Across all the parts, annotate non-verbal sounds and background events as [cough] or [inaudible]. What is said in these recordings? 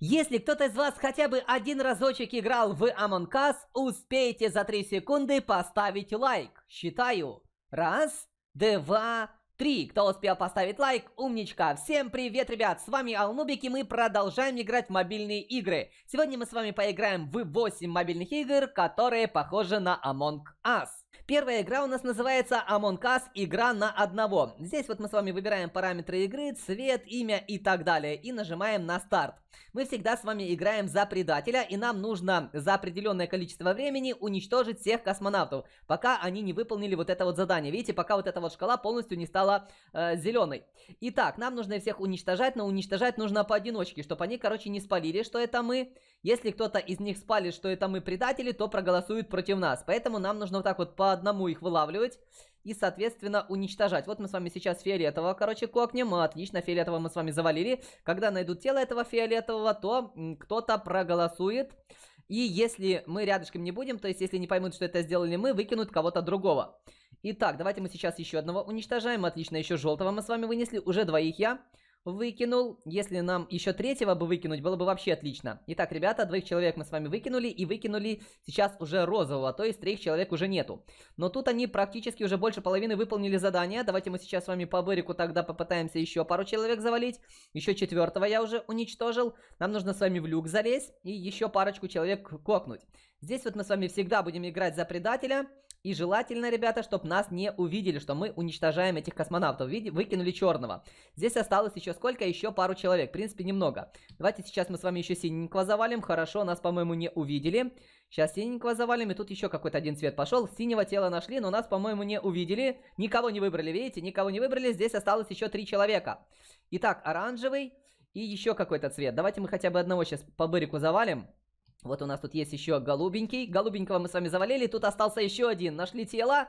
Если кто-то из вас хотя бы один разочек играл в Among Us, успейте за 3 секунды поставить лайк. Считаю. Раз, два, три. Кто успел поставить лайк, умничка. Всем привет, ребят, с вами Алмубик, и мы продолжаем играть в мобильные игры. Сегодня мы с вами поиграем в 8 мобильных игр, которые похожи на Among Us. Первая игра у нас называется Among Us «Игра на одного». Здесь вот мы с вами выбираем параметры игры, цвет, имя и так далее, и нажимаем на старт. Мы всегда с вами играем за предателя, и нам нужно за определенное количество времени уничтожить всех космонавтов, пока они не выполнили вот это вот задание. Видите, пока вот эта вот шкала полностью не стала э, зеленой. Итак, нам нужно всех уничтожать, но уничтожать нужно поодиночке, чтобы они, короче, не спалили, что это мы. Если кто-то из них спалит, что это мы предатели, то проголосуют против нас. Поэтому нам нужно вот так вот по одному их вылавливать и, соответственно, уничтожать. Вот мы с вами сейчас фиолетового, короче, кокнем. Ну, отлично, фиолетового мы с вами завалили. Когда найдут тело этого фиолетового, то кто-то проголосует. И если мы рядышком не будем, то есть если не поймут, что это сделали мы, выкинут кого-то другого. Итак, давайте мы сейчас еще одного уничтожаем. Отлично, еще желтого мы с вами вынесли, уже двоих я выкинул. Если нам еще третьего бы выкинуть, было бы вообще отлично. Итак, ребята, двоих человек мы с вами выкинули. И выкинули сейчас уже розового, а то есть трех человек уже нету. Но тут они практически уже больше половины выполнили задание. Давайте мы сейчас с вами по Берику тогда попытаемся еще пару человек завалить. Еще четвертого я уже уничтожил. Нам нужно с вами в люк залезть и еще парочку человек кокнуть. Здесь вот мы с вами всегда будем играть за предателя. И желательно, ребята, чтобы нас не увидели, что мы уничтожаем этих космонавтов. Видите, выкинули черного. Здесь осталось еще сколько? Еще пару человек. В принципе, немного. Давайте сейчас мы с вами еще синенького завалим. Хорошо, нас, по-моему, не увидели. Сейчас синенького завалим, и тут еще какой-то один цвет пошел. Синего тела нашли, но нас, по-моему, не увидели. Никого не выбрали, видите? Никого не выбрали. Здесь осталось еще три человека. Итак, оранжевый и еще какой-то цвет. Давайте мы хотя бы одного сейчас по бырику завалим. Вот у нас тут есть еще голубенький. Голубенького мы с вами завалили. Тут остался еще один. Нашли тело.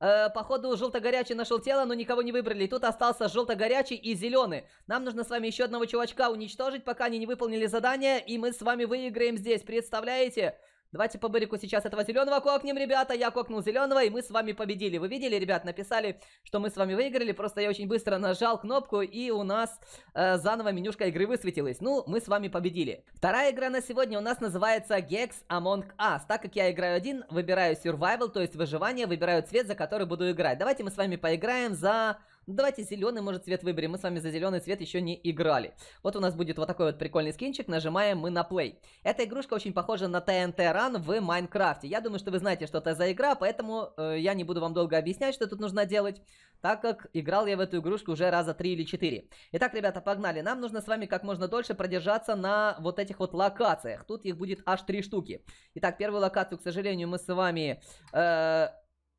Э, походу, желто-горячий нашел тело, но никого не выбрали. тут остался желто-горячий и зеленый. Нам нужно с вами еще одного чувачка уничтожить, пока они не выполнили задание. И мы с вами выиграем здесь. Представляете? Давайте по бырику сейчас этого зеленого кокнем, ребята. Я кокнул зеленого, и мы с вами победили. Вы видели, ребят, написали, что мы с вами выиграли. Просто я очень быстро нажал кнопку, и у нас э, заново менюшка игры высветилась. Ну, мы с вами победили. Вторая игра на сегодня у нас называется Gex Among Us. Так как я играю один, выбираю Survival, то есть выживание, выбираю цвет, за который буду играть. Давайте мы с вами поиграем за Давайте зеленый, может, цвет выберем. Мы с вами за зеленый цвет еще не играли. Вот у нас будет вот такой вот прикольный скинчик. Нажимаем мы на play. Эта игрушка очень похожа на TNT Run в Майнкрафте. Я думаю, что вы знаете, что это за игра, поэтому э, я не буду вам долго объяснять, что тут нужно делать, так как играл я в эту игрушку уже раза 3 или 4. Итак, ребята, погнали. Нам нужно с вами как можно дольше продержаться на вот этих вот локациях. Тут их будет аж 3 штуки. Итак, первую локацию, к сожалению, мы с вами... Э,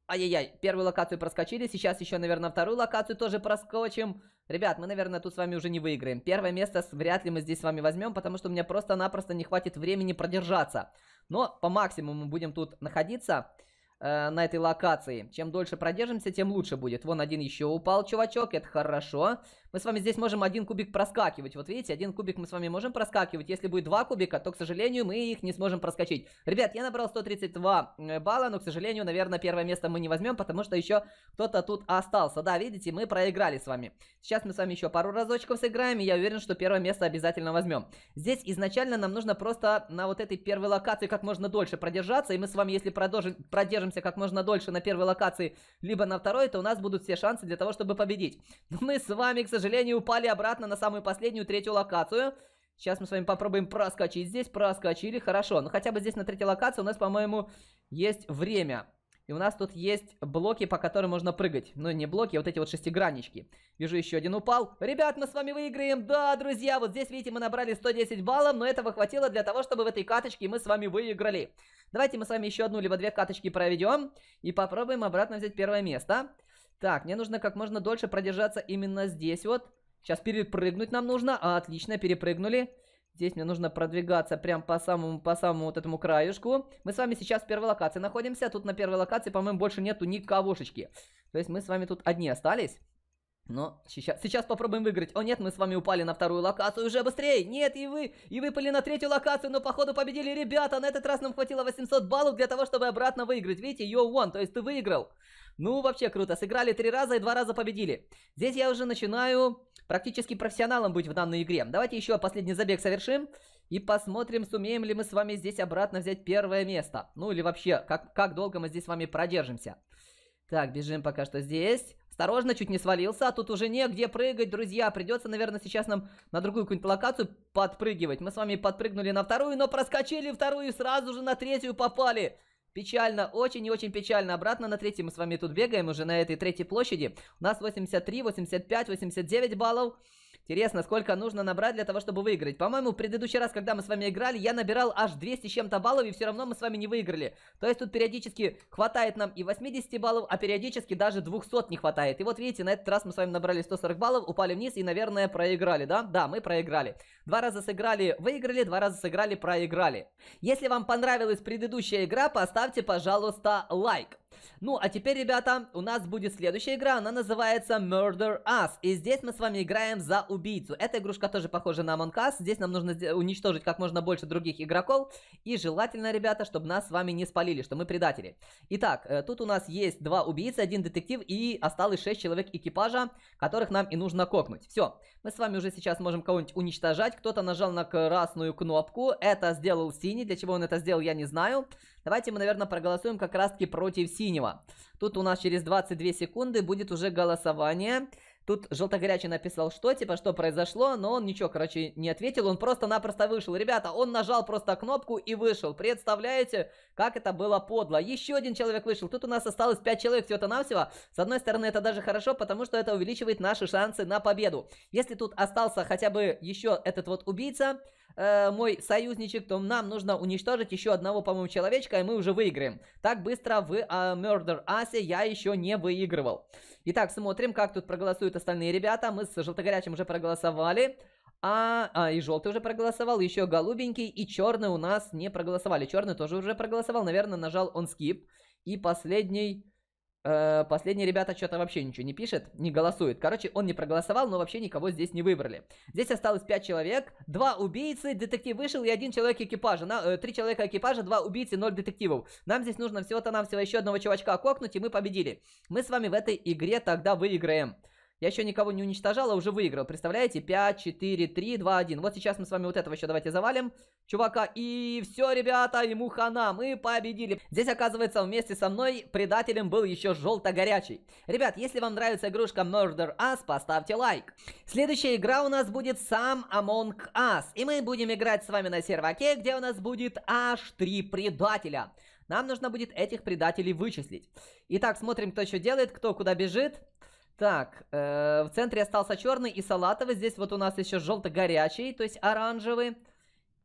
Ай-яй-яй, первую локацию проскочили, сейчас еще, наверное, вторую локацию тоже проскочим. Ребят, мы, наверное, тут с вами уже не выиграем. Первое место вряд ли мы здесь с вами возьмем, потому что у меня просто-напросто не хватит времени продержаться. Но по максимуму мы будем тут находиться э, на этой локации. Чем дольше продержимся, тем лучше будет. Вон один еще упал, чувачок, это хорошо мы с вами здесь можем один кубик проскакивать. Вот видите, один кубик мы с вами можем проскакивать. Если будет два кубика, то, к сожалению, мы их не сможем проскочить. Ребят, я набрал 132 э, балла, но, к сожалению, наверное, первое место мы не возьмем, потому что еще кто-то тут остался. Да, видите, мы проиграли с вами. Сейчас мы с вами еще пару разочков сыграем, и я уверен, что первое место обязательно возьмем. Здесь изначально нам нужно просто на вот этой первой локации как можно дольше продержаться, и мы с вами, если продолжим, продержимся как можно дольше на первой локации, либо на второй, то у нас будут все шансы для того, чтобы победить. [laughs] Но мы с вами, к сожалению, сожалению, упали обратно на самую последнюю, третью локацию. Сейчас мы с вами попробуем проскочить здесь. Проскочили, хорошо. Ну, хотя бы здесь на третьей локации у нас, по-моему, есть время. И у нас тут есть блоки, по которым можно прыгать. Ну, не блоки, а вот эти вот шестиграннички. Вижу, еще один упал. Ребят, мы с вами выиграем! Да, друзья, вот здесь, видите, мы набрали 110 баллов, но этого хватило для того, чтобы в этой каточке мы с вами выиграли. Давайте мы с вами еще одну либо две каточки проведем и попробуем обратно взять первое место. Так, мне нужно как можно дольше продержаться именно здесь вот. Сейчас перепрыгнуть нам нужно. А, отлично, перепрыгнули. Здесь мне нужно продвигаться прям по самому, по самому вот этому краюшку. Мы с вами сейчас в первой локации находимся. Тут на первой локации, по-моему, больше нету никогошечки. То есть мы с вами тут одни остались. Но сейчас, сейчас попробуем выиграть. О нет, мы с вами упали на вторую локацию уже быстрее. Нет, и вы, и выпали на третью локацию, но походу победили ребята. На этот раз нам хватило 800 баллов для того, чтобы обратно выиграть. Видите, you won, то есть ты выиграл. Ну, вообще круто. Сыграли три раза и два раза победили. Здесь я уже начинаю практически профессионалом быть в данной игре. Давайте еще последний забег совершим. И посмотрим, сумеем ли мы с вами здесь обратно взять первое место. Ну, или вообще, как, как долго мы здесь с вами продержимся. Так, бежим пока что здесь. Осторожно, чуть не свалился, а тут уже негде прыгать, друзья. Придется, наверное, сейчас нам на другую какую-нибудь локацию подпрыгивать. Мы с вами подпрыгнули на вторую, но проскочили вторую и сразу же на третью попали. Печально, очень и очень печально. Обратно на третий мы с вами тут бегаем уже на этой третьей площади. У нас 83, 85, 89 баллов. Интересно, сколько нужно набрать для того, чтобы выиграть? По-моему, в предыдущий раз, когда мы с вами играли, я набирал аж 200 чем-то баллов, и все равно мы с вами не выиграли. То есть тут периодически хватает нам и 80 баллов, а периодически даже 200 не хватает. И вот видите, на этот раз мы с вами набрали 140 баллов, упали вниз и, наверное, проиграли, да? Да, мы проиграли. Два раза сыграли, выиграли, два раза сыграли, проиграли. Если вам понравилась предыдущая игра, поставьте, пожалуйста, лайк. Ну, а теперь, ребята, у нас будет следующая игра, она называется Murder Us. И здесь мы с вами играем за убийцу. Эта игрушка тоже похожа на Among Us. Здесь нам нужно уничтожить как можно больше других игроков. И желательно, ребята, чтобы нас с вами не спалили, что мы предатели. Итак, э, тут у нас есть два убийцы, один детектив и осталось шесть человек экипажа, которых нам и нужно кокнуть. Все, мы с вами уже сейчас можем кого-нибудь уничтожать. Кто-то нажал на красную кнопку, это сделал синий, для чего он это сделал, я не знаю. Давайте мы, наверное, проголосуем как раз-таки против синего. Тут у нас через 22 секунды будет уже голосование. Тут желтогорячий написал, что, типа, что произошло, но он ничего, короче, не ответил, он просто-напросто вышел. Ребята, он нажал просто кнопку и вышел. Представляете, как это было подло. Еще один человек вышел. Тут у нас осталось 5 человек всего-то навсего. С одной стороны, это даже хорошо, потому что это увеличивает наши шансы на победу. Если тут остался хотя бы еще этот вот убийца, э, мой союзничек, то нам нужно уничтожить еще одного, по-моему, человечка, и мы уже выиграем. Так быстро в э, Murder Асе я еще не выигрывал. Итак, смотрим, как тут проголосуют остальные ребята. Мы с желтогорячим уже проголосовали. А, а, и желтый уже проголосовал, еще голубенький, и черный у нас не проголосовали. Черный тоже уже проголосовал, наверное, нажал он скип. И последний... Э, последние ребята что-то вообще ничего не пишет, не голосует. Короче, он не проголосовал, но вообще никого здесь не выбрали. Здесь осталось 5 человек, 2 убийцы, детектив вышел и один человек экипажа. На, э, 3 человека экипажа, 2 убийцы, 0 детективов. Нам здесь нужно всего-то нам всего еще одного чувачка ококнуть, и мы победили. Мы с вами в этой игре тогда выиграем. Я еще никого не уничтожал, а уже выиграл. Представляете? 5, 4, 3, 2, 1. Вот сейчас мы с вами вот этого еще давайте завалим. Чувака, и все, ребята, ему хана, мы победили. Здесь, оказывается, вместе со мной предателем был еще желто-горячий. Ребят, если вам нравится игрушка Murder Us, поставьте лайк. Следующая игра у нас будет сам Among Us. И мы будем играть с вами на серваке, где у нас будет аж 3 предателя. Нам нужно будет этих предателей вычислить. Итак, смотрим, кто что делает, кто куда бежит. Так, э, в центре остался черный и салатовый. Здесь вот у нас еще желто-горячий, то есть оранжевый.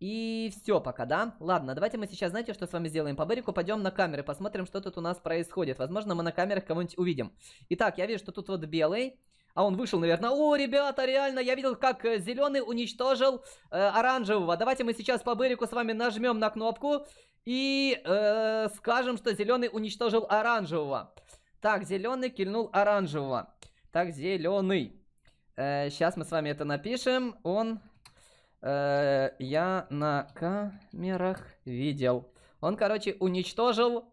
И все пока, да? Ладно, давайте мы сейчас, знаете, что с вами сделаем по Берику? Пойдем на камеры, посмотрим, что тут у нас происходит. Возможно, мы на камерах кого-нибудь увидим. Итак, я вижу, что тут вот белый. А он вышел, наверное. О, ребята, реально, я видел, как э, зеленый уничтожил э, оранжевого. Давайте мы сейчас по Берику с вами нажмем на кнопку и э, скажем, что зеленый уничтожил оранжевого. Так, зеленый кильнул оранжевого. Так, зеленый. Э, сейчас мы с вами это напишем. Он... Э, я на камерах видел. Он, короче, уничтожил...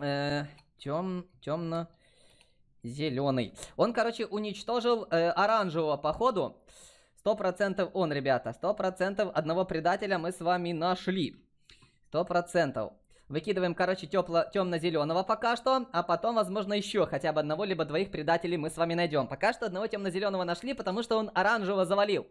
Э, тем, темно... Зеленый. Он, короче, уничтожил э, оранжевого, походу. Сто процентов он, ребята. Сто процентов одного предателя мы с вами нашли. Сто процентов. Выкидываем, короче, темно-зеленого пока что, а потом, возможно, еще хотя бы одного либо двоих предателей мы с вами найдем. Пока что одного темно-зеленого нашли, потому что он оранжево завалил.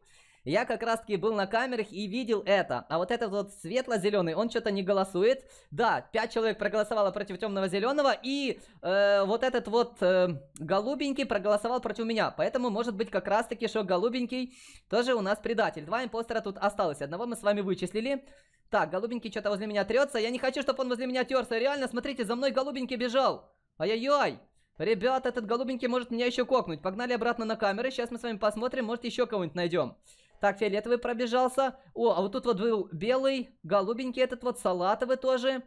Я как раз таки был на камерах и видел это. А вот этот вот светло-зеленый, он что-то не голосует. Да, 5 человек проголосовало против темного-зеленого. И э, вот этот вот э, голубенький проголосовал против меня. Поэтому может быть как раз таки, что голубенький тоже у нас предатель. Два импостера тут осталось. Одного мы с вами вычислили. Так, голубенький что-то возле меня трется. Я не хочу, чтобы он возле меня терся. Реально, смотрите, за мной голубенький бежал. Ай-яй-яй. Ребят, этот голубенький может меня еще кокнуть. Погнали обратно на камеры. Сейчас мы с вами посмотрим, может еще кого-нибудь найдем. Так, фиолетовый пробежался. О, а вот тут вот был белый, голубенький этот вот, салатовый тоже.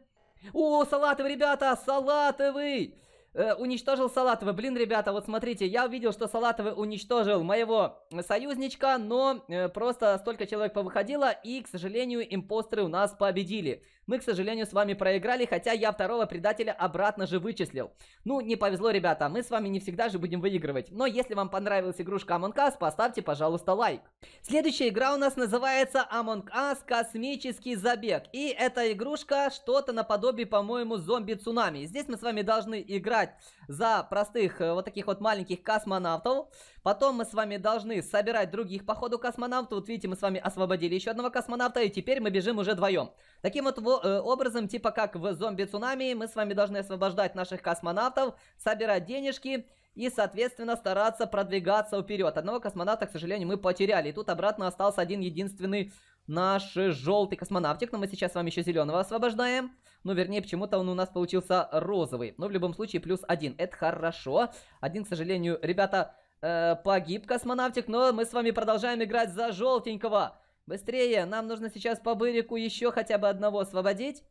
О, салатовый, ребята, салатовый! Э, уничтожил Салатовый. Блин, ребята, вот смотрите, я увидел, что Салатовый уничтожил моего союзничка, но э, просто столько человек повыходило, и, к сожалению, импостеры у нас победили. Мы, к сожалению, с вами проиграли, хотя я второго предателя обратно же вычислил. Ну, не повезло, ребята, мы с вами не всегда же будем выигрывать. Но если вам понравилась игрушка Among Us, поставьте, пожалуйста, лайк. Следующая игра у нас называется Among Us Космический забег. И эта игрушка что-то наподобие, по-моему, зомби-цунами. Здесь мы с вами должны играть за простых э, вот таких вот маленьких космонавтов. Потом мы с вами должны собирать других по ходу космонавтов. Вот видите, мы с вами освободили еще одного космонавта, и теперь мы бежим уже вдвоем. Таким вот э, образом, типа как в зомби-цунами, мы с вами должны освобождать наших космонавтов, собирать денежки и, соответственно, стараться продвигаться вперед. Одного космонавта, к сожалению, мы потеряли. И тут обратно остался один единственный наш желтый космонавтик. Но мы сейчас с вами еще зеленого освобождаем. Ну, вернее, почему-то он у нас получился розовый. Но ну, в любом случае, плюс один. Это хорошо. Один, к сожалению, ребята Э, погиб космонавтик, но мы с вами продолжаем играть за желтенького. Быстрее, нам нужно сейчас по Бырику еще хотя бы одного освободить.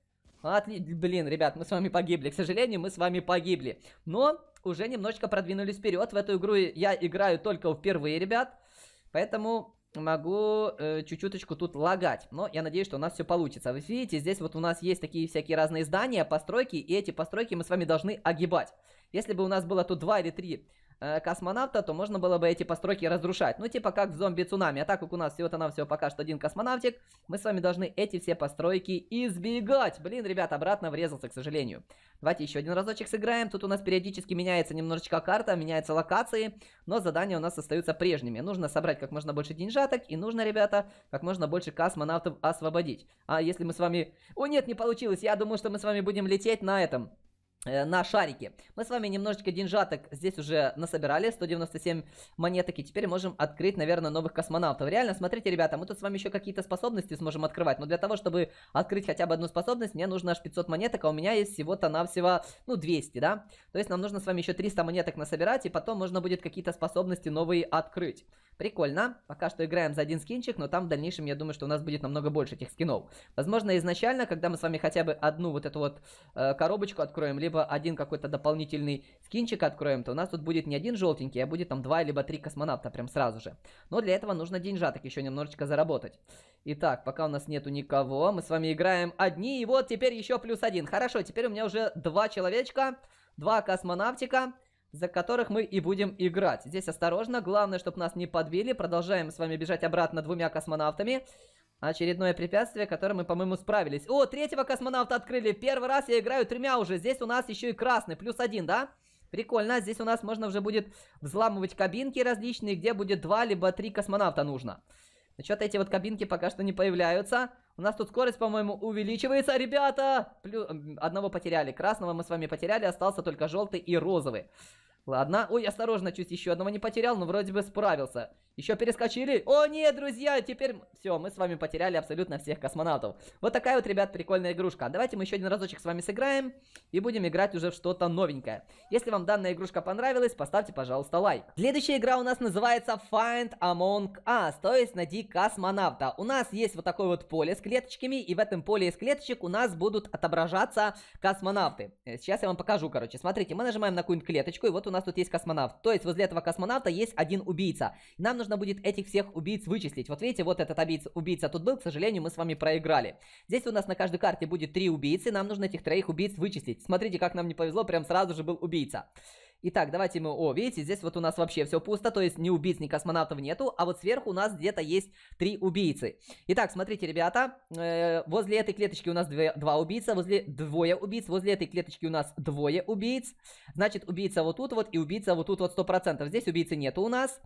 Отли... Блин, ребят, мы с вами погибли. К сожалению, мы с вами погибли. Но уже немножечко продвинулись вперед. В эту игру я играю только впервые, ребят. Поэтому могу э, чуть-чуточку тут лагать. Но я надеюсь, что у нас все получится. Вы видите, здесь вот у нас есть такие всякие разные здания, постройки. И эти постройки мы с вами должны огибать. Если бы у нас было тут два или три Э, космонавта, то можно было бы эти постройки разрушать. Ну, типа как в зомби-цунами. А так как у нас всего-то нам всего пока что один космонавтик, мы с вами должны эти все постройки избегать. Блин, ребят, обратно врезался, к сожалению. Давайте еще один разочек сыграем. Тут у нас периодически меняется немножечко карта, меняются локации, но задания у нас остаются прежними. Нужно собрать как можно больше деньжаток, и нужно, ребята, как можно больше космонавтов освободить. А если мы с вами... О, нет, не получилось. Я думаю, что мы с вами будем лететь на этом Э, на шарики. Мы с вами немножечко деньжаток здесь уже насобирали, 197 монеток, и теперь можем открыть, наверное, новых космонавтов. Реально, смотрите, ребята, мы тут с вами еще какие-то способности сможем открывать, но для того, чтобы открыть хотя бы одну способность, мне нужно аж 500 монеток, а у меня есть всего-то навсего, ну, 200, да? То есть нам нужно с вами еще 300 монеток насобирать, и потом можно будет какие-то способности новые открыть. Прикольно. Пока что играем за один скинчик, но там в дальнейшем, я думаю, что у нас будет намного больше этих скинов. Возможно, изначально, когда мы с вами хотя бы одну вот эту вот э, коробочку откроем, либо один какой-то дополнительный скинчик откроем, то у нас тут будет не один желтенький, а будет там два либо три космонавта прям сразу же. Но для этого нужно деньжаток еще немножечко заработать. Итак, пока у нас нету никого, мы с вами играем одни, и вот теперь еще плюс один. Хорошо, теперь у меня уже два человечка, два космонавтика за которых мы и будем играть. Здесь осторожно, главное, чтобы нас не подвели. Продолжаем с вами бежать обратно двумя космонавтами. Очередное препятствие, которое мы, по-моему, справились. О, третьего космонавта открыли. Первый раз я играю тремя уже. Здесь у нас еще и красный, плюс один, да? Прикольно, здесь у нас можно уже будет взламывать кабинки различные, где будет два либо три космонавта нужно. Нужно. Но что-то эти вот кабинки пока что не появляются. У нас тут скорость, по-моему, увеличивается, ребята! Плю... Одного потеряли, красного мы с вами потеряли, остался только желтый и розовый. Ладно. Ой, осторожно, чуть еще одного не потерял, но вроде бы справился. Еще перескочили. О, нет, друзья, теперь... Все, мы с вами потеряли абсолютно всех космонавтов. Вот такая вот, ребят, прикольная игрушка. Давайте мы еще один разочек с вами сыграем и будем играть уже в что-то новенькое. Если вам данная игрушка понравилась, поставьте, пожалуйста, лайк. Следующая игра у нас называется Find Among Us, то есть найди космонавта. У нас есть вот такое вот поле с клеточками, и в этом поле из клеточек у нас будут отображаться космонавты. Э, сейчас я вам покажу, короче. Смотрите, мы нажимаем на какую-нибудь клеточку, и вот у нас нас тут есть космонавт. То есть возле этого космонавта есть один убийца. нам нужно будет этих всех убийц вычислить. Вот видите, вот этот убийца, убийца тут был, к сожалению, мы с вами проиграли. Здесь у нас на каждой карте будет три убийцы, нам нужно этих троих убийц вычислить. Смотрите, как нам не повезло, прям сразу же был убийца. Итак, давайте мы... О, видите, здесь вот у нас вообще все пусто, то есть ни убийц, ни космонавтов нету, а вот сверху у нас где-то есть три убийцы. Итак, смотрите, ребята, э, возле этой клеточки у нас две, два убийца, возле двое убийц, возле этой клеточки у нас двое убийц, значит, убийца вот тут вот и убийца вот тут вот 100%. Здесь убийцы нету у нас.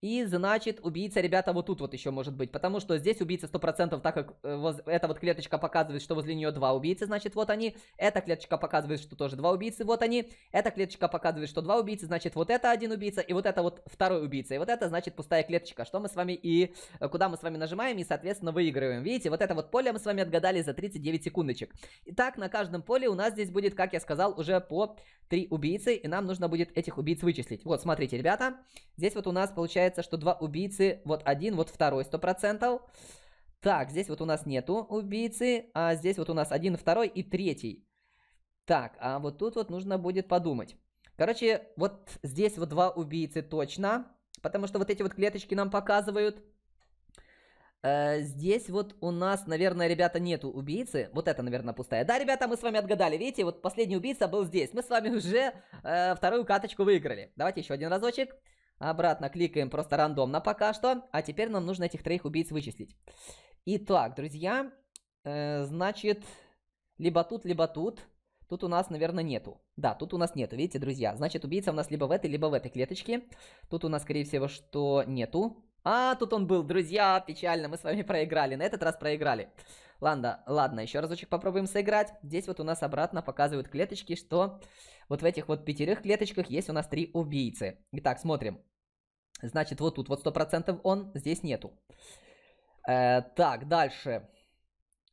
И значит, убийца, ребята, вот тут вот еще может быть. Потому что здесь убийца 100%, так как э, воз... эта вот клеточка показывает, что возле нее два убийцы, значит, вот они. Эта клеточка показывает, что тоже два убийцы, вот они. Эта клеточка показывает, что два убийцы, значит, вот это один убийца, и вот это вот второй убийца. И вот это, значит, пустая клеточка, что мы с вами и... Э, куда мы с вами нажимаем и, соответственно, выигрываем. Видите, вот это вот поле мы с вами отгадали за 39 секундочек. Итак, на каждом поле у нас здесь будет, как я сказал, уже по три убийцы, и нам нужно будет этих убийц вычислить. Вот, смотрите, ребята, здесь вот у нас получается получается, что два убийцы, вот один, вот второй, сто процентов. Так, здесь вот у нас нету убийцы, а здесь вот у нас один, второй и третий. Так, а вот тут вот нужно будет подумать. Короче, вот здесь вот два убийцы точно, потому что вот эти вот клеточки нам показывают. Э, здесь вот у нас, наверное, ребята, нету убийцы. Вот это, наверное, пустая. Да, ребята, мы с вами отгадали. Видите, вот последний убийца был здесь. Мы с вами уже э, вторую каточку выиграли. Давайте еще один разочек. Обратно кликаем просто рандомно пока что. А теперь нам нужно этих троих убийц вычислить. Итак, друзья, э, значит, либо тут, либо тут. Тут у нас, наверное, нету. Да, тут у нас нету, видите, друзья. Значит, убийца у нас либо в этой, либо в этой клеточке. Тут у нас, скорее всего, что нету. А, тут он был, друзья, печально, мы с вами проиграли. На этот раз проиграли. Ладно, ладно, еще разочек попробуем сыграть. Здесь вот у нас обратно показывают клеточки, что вот в этих вот пятерых клеточках есть у нас три убийцы. Итак, смотрим. Значит, вот тут вот сто процентов он, здесь нету. Э, так, дальше.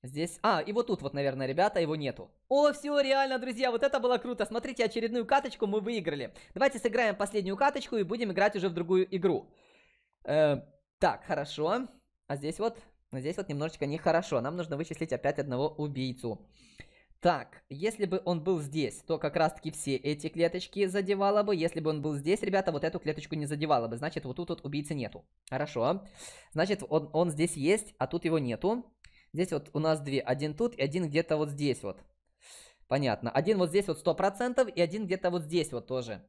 Здесь... А, и вот тут вот, наверное, ребята, его нету. О, все, реально, друзья, вот это было круто. Смотрите, очередную каточку мы выиграли. Давайте сыграем последнюю каточку и будем играть уже в другую игру. Э, так, хорошо. А здесь вот... Здесь вот немножечко нехорошо. Нам нужно вычислить опять одного убийцу. Э, так, если бы он был здесь, то как раз-таки все эти клеточки задевало бы. Если бы он был здесь, ребята, вот эту клеточку не задевало бы. Значит, вот тут вот убийцы нету. Хорошо. Значит, он, он здесь есть, а тут его нету. Здесь вот у нас две. Один тут и один где-то вот здесь вот. Понятно. Один вот здесь вот 100% и один где-то вот здесь вот тоже.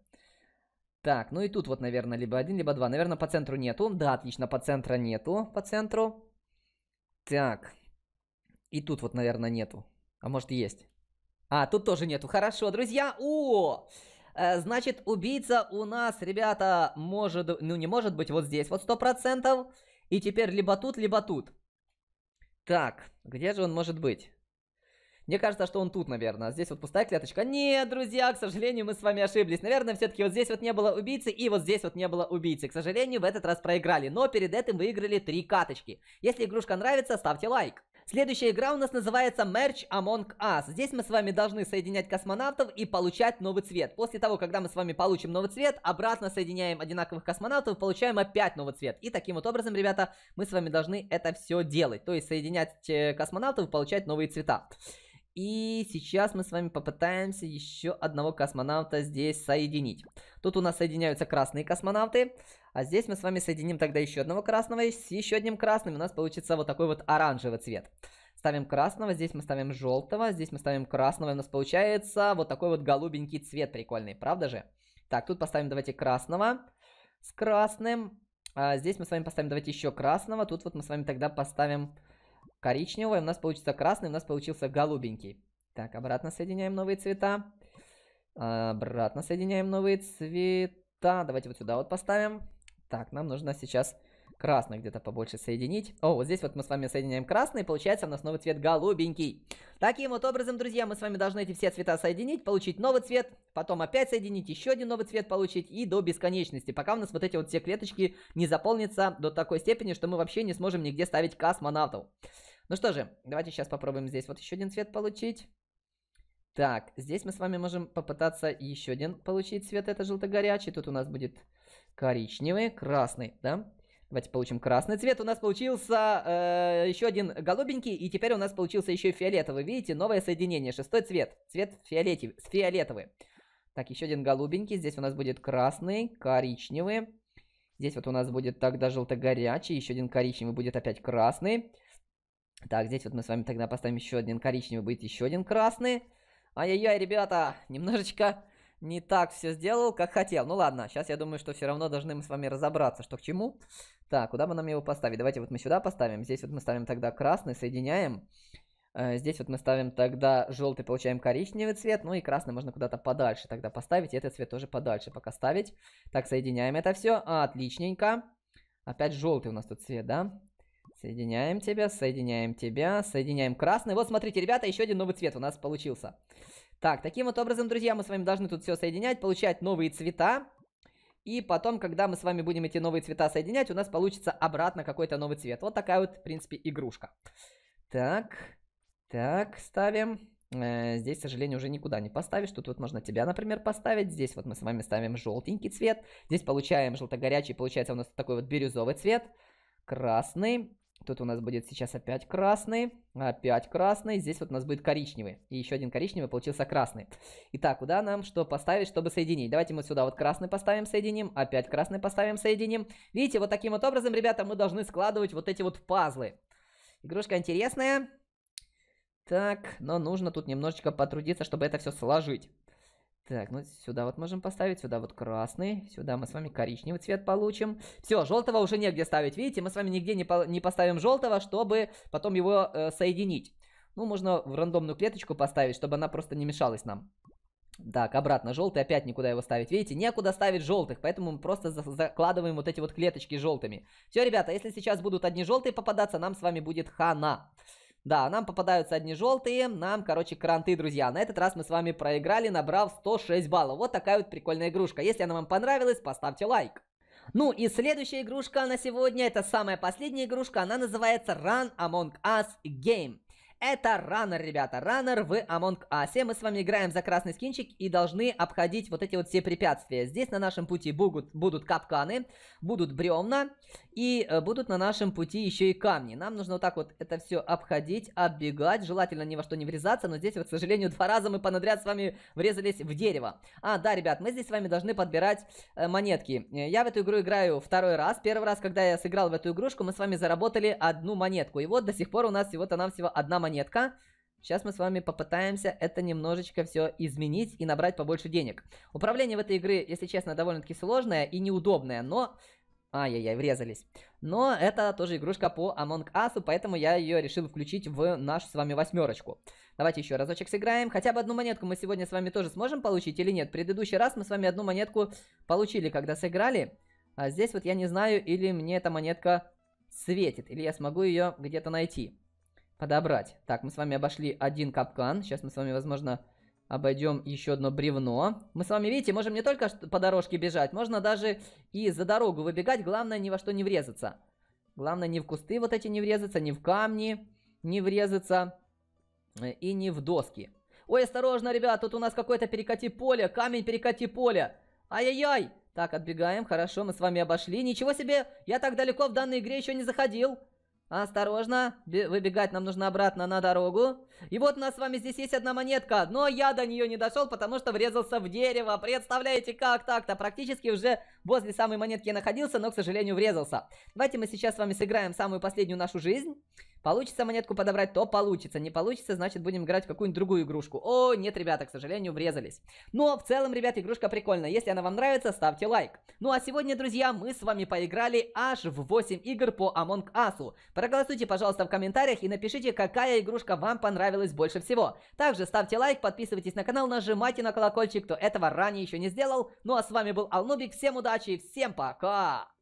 Так, ну и тут вот, наверное, либо один, либо два. Наверное, по центру нету. Да, отлично, по центру нету. По центру. Так. И тут вот, наверное, нету. А может есть. А, тут тоже нету. Хорошо, друзья. О! Э, значит, убийца у нас, ребята, может... Ну, не может быть вот здесь вот 100%. И теперь либо тут, либо тут. Так, где же он может быть? Мне кажется, что он тут, наверное. Здесь вот пустая клеточка. Нет, друзья, к сожалению, мы с вами ошиблись. Наверное, все-таки вот здесь вот не было убийцы, и вот здесь вот не было убийцы. К сожалению, в этот раз проиграли. Но перед этим выиграли три каточки. Если игрушка нравится, ставьте лайк. Следующая игра у нас называется Merge Among Us. Здесь мы с вами должны соединять космонавтов и получать новый цвет. После того, когда мы с вами получим новый цвет, обратно соединяем одинаковых космонавтов получаем опять новый цвет. И таким вот образом, ребята, мы с вами должны это все делать. То есть соединять э, космонавтов и получать новые цвета. И сейчас мы с вами попытаемся еще одного космонавта здесь соединить. Тут у нас соединяются красные космонавты. А здесь мы с вами соединим тогда еще одного красного и с еще одним красным. У нас получится вот такой вот оранжевый цвет. Ставим красного, здесь мы ставим желтого, здесь мы ставим красного. И у нас получается вот такой вот голубенький цвет прикольный, правда же? Так, тут поставим давайте красного с красным. А здесь мы с вами поставим давайте еще красного. Тут вот мы с вами тогда поставим коричневый, у нас получится красный, у нас получился голубенький. Так, обратно соединяем новые цвета. Обратно соединяем новые цвета. Давайте вот сюда вот поставим. Так, нам нужно сейчас красный где-то побольше соединить. О, вот здесь вот мы с вами соединяем красный, получается у нас новый цвет голубенький. Таким вот образом, друзья, мы с вами должны эти все цвета соединить, получить новый цвет, потом опять соединить, еще один новый цвет получить и до бесконечности, пока у нас вот эти вот все клеточки не заполнятся до такой степени, что мы вообще не сможем нигде ставить космонавтов. Ну что же, давайте сейчас попробуем здесь вот еще один цвет получить. Так, здесь мы с вами можем попытаться еще один получить цвет. Это желто-горячий. Тут у нас будет коричневый, красный, да? Давайте получим красный цвет. У нас получился э, еще один голубенький, и теперь у нас получился еще фиолетовый. Видите, новое соединение, шестой цвет. Цвет фиолетив, фиолетовый. Так, еще один голубенький. Здесь у нас будет красный, коричневый. Здесь вот у нас будет тогда желто-горячий, еще один коричневый будет опять красный. Так, здесь вот мы с вами тогда поставим еще один коричневый, будет еще один красный. Ай-яй-яй, ребята, немножечко не так все сделал, как хотел. Ну ладно, сейчас я думаю, что все равно должны мы с вами разобраться, что к чему. Так, куда бы нам его поставить? Давайте вот мы сюда поставим. Здесь вот мы ставим тогда красный, соединяем. Э, здесь вот мы ставим тогда желтый, получаем коричневый цвет, ну и красный можно куда-то подальше тогда поставить, и этот цвет тоже подальше пока ставить. Так, соединяем это все, отличненько. Опять желтый у нас тут цвет, да? Соединяем тебя, соединяем тебя, соединяем красный. Вот, смотрите, ребята, еще один новый цвет у нас получился. Так, таким вот образом, друзья, мы с вами должны тут все соединять, получать новые цвета. И потом, когда мы с вами будем эти новые цвета соединять, у нас получится обратно какой-то новый цвет. Вот такая вот, в принципе, игрушка. Так, так, ставим. Э, здесь, к сожалению, уже никуда не поставишь. Тут вот можно тебя, например, поставить. Здесь вот мы с вами ставим желтенький цвет. Здесь получаем желто-горячий. Получается у нас такой вот бирюзовый цвет. Красный. Тут у нас будет сейчас опять красный, опять красный, здесь вот у нас будет коричневый. И еще один коричневый получился красный. Итак, куда нам что поставить, чтобы соединить? Давайте мы сюда вот красный поставим, соединим, опять красный поставим, соединим. Видите, вот таким вот образом, ребята, мы должны складывать вот эти вот пазлы. Игрушка интересная. Так, но нужно тут немножечко потрудиться, чтобы это все сложить. Так, ну сюда вот можем поставить, сюда вот красный, сюда мы с вами коричневый цвет получим. Все, желтого уже негде ставить, видите, мы с вами нигде не, по не поставим желтого, чтобы потом его э, соединить. Ну, можно в рандомную клеточку поставить, чтобы она просто не мешалась нам. Так, обратно желтый, опять никуда его ставить. Видите, некуда ставить желтых, поэтому мы просто за закладываем вот эти вот клеточки желтыми. Все, ребята, если сейчас будут одни желтые попадаться, нам с вами будет хана. Да, нам попадаются одни желтые, нам, короче, кранты, друзья. На этот раз мы с вами проиграли, набрав 106 баллов. Вот такая вот прикольная игрушка. Если она вам понравилась, поставьте лайк. Ну и следующая игрушка на сегодня, это самая последняя игрушка, она называется Run Among Us Game. Это раннер, ребята, раннер в Among Us. Мы с вами играем за красный скинчик и должны обходить вот эти вот все препятствия. Здесь на нашем пути будут, будут капканы, будут бревна и э, будут на нашем пути еще и камни. Нам нужно вот так вот это все обходить, оббегать, желательно ни во что не врезаться, но здесь вот, к сожалению, [laughs] два раза мы понадряд с вами врезались в дерево. А, да, ребят, мы здесь с вами должны подбирать э, монетки. Э, я в эту игру играю второй раз. Первый раз, когда я сыграл в эту игрушку, мы с вами заработали одну монетку. И вот до сих пор у нас всего-то нам всего одна монетка монетка. Сейчас мы с вами попытаемся это немножечко все изменить и набрать побольше денег. Управление в этой игры, если честно, довольно-таки сложное и неудобное, но... Ай-яй-яй, врезались. Но это тоже игрушка по Among Us, поэтому я ее решил включить в нашу с вами восьмерочку. Давайте еще разочек сыграем. Хотя бы одну монетку мы сегодня с вами тоже сможем получить или нет? В предыдущий раз мы с вами одну монетку получили, когда сыграли. А здесь вот я не знаю, или мне эта монетка светит, или я смогу ее где-то найти подобрать. Так, мы с вами обошли один капкан. Сейчас мы с вами, возможно, обойдем еще одно бревно. Мы с вами, видите, можем не только по дорожке бежать, можно даже и за дорогу выбегать. Главное, ни во что не врезаться. Главное, не в кусты вот эти не врезаться, не в камни не врезаться э, и не в доски. Ой, осторожно, ребят, тут у нас какое-то перекати поле, камень перекати поле. Ай-яй-яй. Так, отбегаем, хорошо, мы с вами обошли. Ничего себе, я так далеко в данной игре еще не заходил. «Осторожно! Выбегать нам нужно обратно на дорогу. И вот у нас с вами здесь есть одна монетка, но я до нее не дошел, потому что врезался в дерево. Представляете, как так-то? Практически уже возле самой монетки я находился, но, к сожалению, врезался. Давайте мы сейчас с вами сыграем самую последнюю нашу жизнь. Получится монетку подобрать, то получится. Не получится, значит будем играть в какую-нибудь другую игрушку. О, нет, ребята, к сожалению, врезались. Но ну, а в целом, ребят, игрушка прикольная. Если она вам нравится, ставьте лайк. Ну а сегодня, друзья, мы с вами поиграли аж в 8 игр по Among Us. Проголосуйте, пожалуйста, в комментариях и напишите, какая игрушка вам понравилась больше всего. Также ставьте лайк, подписывайтесь на канал, нажимайте на колокольчик, кто этого ранее еще не сделал. Ну а с вами был Алнубик, всем удачи и всем пока!